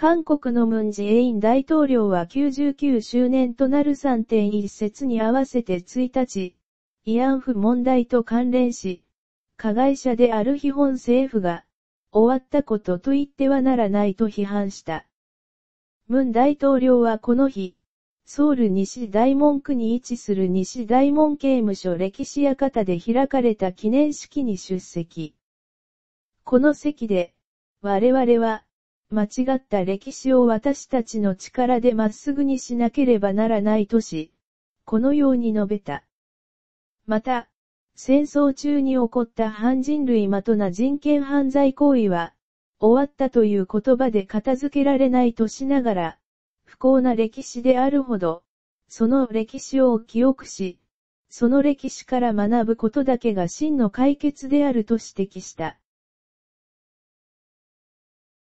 韓国のムンジェイン大統領は99周年となる3.1節に合わせて1日、慰安婦問題と関連し、加害者である日本政府が、終わったことと言ってはならないと批判した。ムン大統領はこの日、ソウル西大門区に位置する西大門刑務所歴史館で開かれた記念式に出席。この席で、我々は、間違った歴史を私たちの力でまっすぐにしなければならないとし、このように述べた。また、戦争中に起こった反人類まとな人権犯罪行為は、終わったという言葉で片付けられないとしながら、不幸な歴史であるほど、その歴史を記憶し、その歴史から学ぶことだけが真の解決であると指摘した。